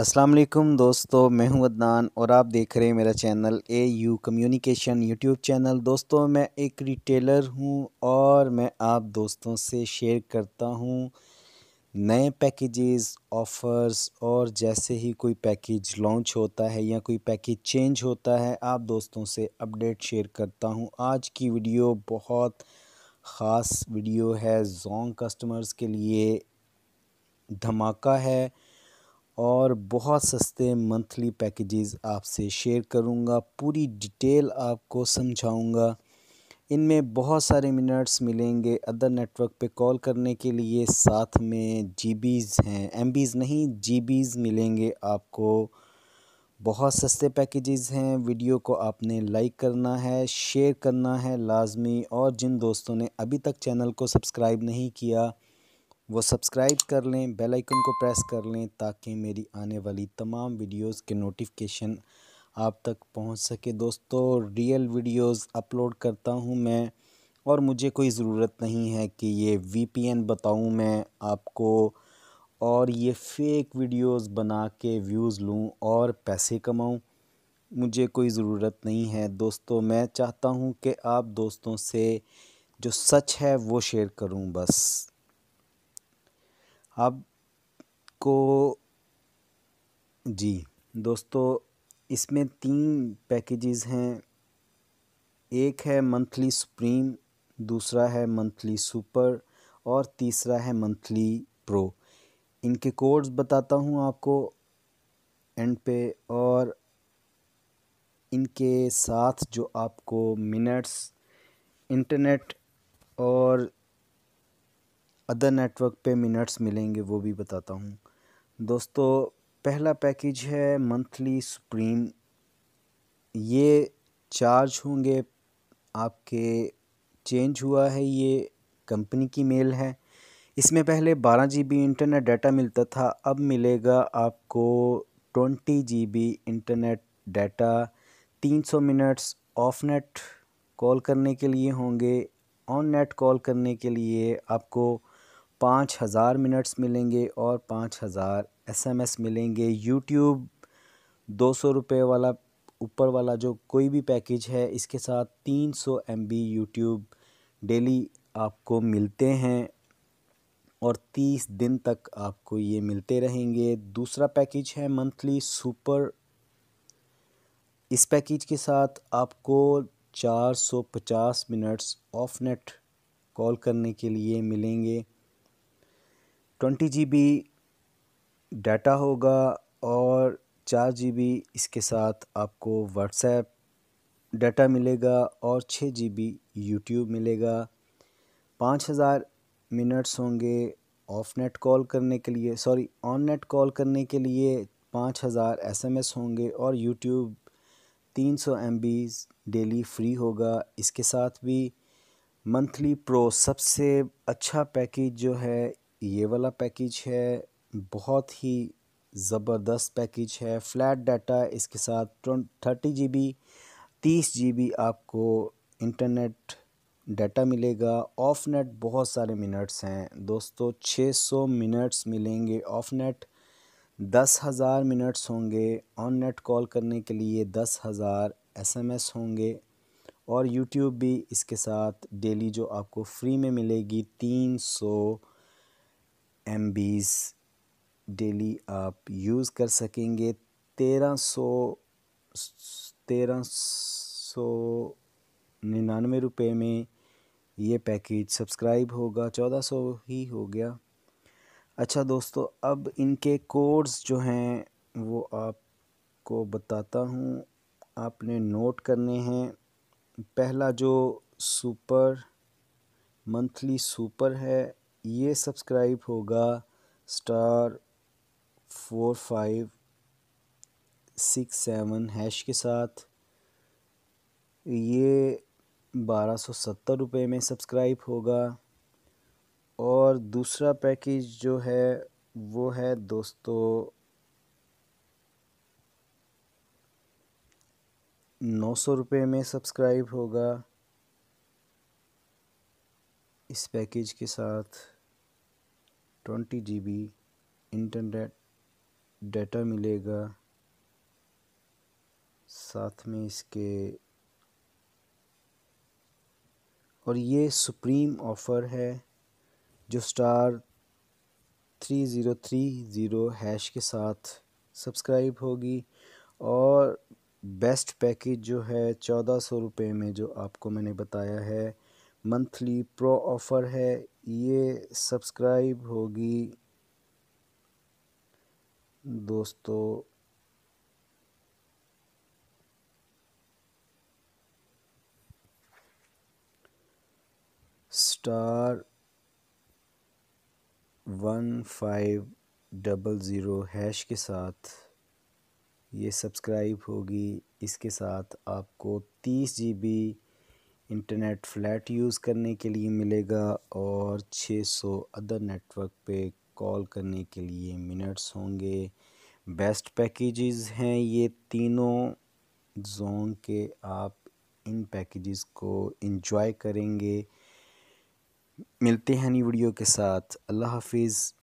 अस्सलाम वालेकुम दोस्तों मैं हूं अदनान और आप देख रहे हैं मेरा channel A U communication YouTube channel दोस्तों मैं एक रिटेलर हूं और मैं आप दोस्तों से शेयर करता हूं नए पैकेजेस ऑफ़र्स और जैसे ही कोई पैकेज लॉन्च होता है या कोई पैकेज चेंज होता है आप दोस्तों से अपडेट शेयर करता हूं आज की वीडियो बहुत ख़ास वीडियो है जोंग कस्टमर्स के लिए धमाका है और बहुत सस्ते मंथली पैकेजेस आपसे शेयर करूँगा पूरी डिटेल आपको समझाऊँगा इनमें बहुत सारे मिनट्स मिलेंगे अदर नेटवर्क पे कॉल करने के लिए साथ में जी हैं एम नहीं जी मिलेंगे आपको बहुत सस्ते पैकेजेस हैं वीडियो को आपने लाइक करना है शेयर करना है लाजमी और जिन दोस्तों ने अभी तक चैनल को सब्सक्राइब नहीं किया वो सब्सक्राइब कर लें बेल आइकन को प्रेस कर लें ताकि मेरी आने वाली तमाम वीडियोस के नोटिफिकेशन आप तक पहुंच सके दोस्तों रियल वीडियोस अपलोड करता हूं मैं और मुझे कोई ज़रूरत नहीं है कि ये वीपीएन बताऊं मैं आपको और ये फेक वीडियोस बना के व्यूज़ लूं और पैसे कमाऊं मुझे कोई ज़रूरत नहीं है दोस्तों मैं चाहता हूं कि आप दोस्तों से जो सच है वो शेयर करूं बस आपको जी दोस्तों इसमें तीन पैकेजेस हैं एक है मंथली सुप्रीम दूसरा है मंथली सुपर और तीसरा है मंथली प्रो इनके कोड्स बताता हूँ आपको एंड पे और इनके साथ जो आपको मिनट्स इंटरनेट और अदर नेटवर्क पे मिनट्स मिलेंगे वो भी बताता हूँ दोस्तों पहला पैकेज है मंथली सुप्रीम ये चार्ज होंगे आपके चेंज हुआ है ये कंपनी की मेल है इसमें पहले बारह जी बी इंटरनेट डाटा मिलता था अब मिलेगा आपको twenty G B internet data तीन सौ मिनट्स ऑफ नेट कॉल करने के लिए होंगे ऑन नेट कॉल करने के लिए आपको पाँच हज़ार मिनट्स मिलेंगे और पाँच हज़ार एस मिलेंगे यूट्यूब दो सौ रुपये वाला ऊपर वाला जो कोई भी पैकेज है इसके साथ तीन सौ एम बी यूट्यूब डेली आपको मिलते हैं और तीस दिन तक आपको ये मिलते रहेंगे दूसरा पैकेज है मंथली सुपर इस पैकेज के साथ आपको चार सौ पचास मिनट्स ऑफ नेट कॉल करने के लिए मिलेंगे ट्वेंटी जी बी डाटा होगा और चार जी बी इसके साथ आपको व्हाट्सएप डाटा मिलेगा और छः जी बी यूट्यूब मिलेगा पाँच हज़ार मिनट्स होंगे ऑफ नेट कॉल करने के लिए सॉरी ऑन नेट कॉल करने के लिए पाँच हज़ार एस एम एस होंगे और यूट्यूब तीन सौ एम बी डेली फ्री होगा इसके साथ भी मंथली प्रो सबसे अच्छा पैकेज जो है ये वाला पैकेज है बहुत ही ज़बरदस्त पैकेज है फ्लैट डाटा इसके साथ थर्टी जी बी तीस जी बी आपको इंटरनेट डाटा मिलेगा ऑफ नेट बहुत सारे मिनट्स हैं दोस्तों 600 मिनट्स मिलेंगे ऑफ नेट दस हज़ार मिनट्स होंगे ऑन नेट कॉल करने के लिए दस हज़ार एस एम एस होंगे और यूट्यूब भी इसके साथ डेली जो आपको फ्री में मिलेगी तीन सौ एम डेली आप यूज़ कर सकेंगे तेरह सौ तेरह सौ निन्यानवे रुपये में ये पैकेज सब्सक्राइब होगा चौदह सौ ही हो गया अच्छा दोस्तों अब इनके कोड्स जो हैं वो आपको बताता हूँ आपने नोट करने हैं पहला जो सुपर मंथली सुपर है ये सब्सक्राइब होगा star four five six seven hash के साथ ये बारह सौ सत्तर रुपये में सब्सक्राइब होगा और दूसरा पैकेज जो है वो है दोस्तों नौ सौ रुपये में सब्सक्राइब होगा इस पैकेज के साथ twenty G B internet data मिलेगा साथ में इसके और ये सुप्रीम ऑफ़र है जो star three zero three zero hash के साथ सब्सक्राइब होगी और बेस्ट पैकेज जो है चौदह सौ रुपये में जो आपको मैंने बताया है मंथली प्रो ऑफ़र है ये सब्सक्राइब होगी दोस्तों star one five double zero hash के साथ ये सब्सक्राइब होगी इसके साथ आपको तीस G B internet flat use करने के लिए मिलेगा और 600 अदर नेटवर्क पे कॉल करने के लिए मिनट्स होंगे बेस्ट पैकेजेस हैं ये तीनों जोन के आप इन पैकेजेस को इन्जॉय करेंगे मिलते हैं नई वीडियो के साथ अल्लाह हाफिज़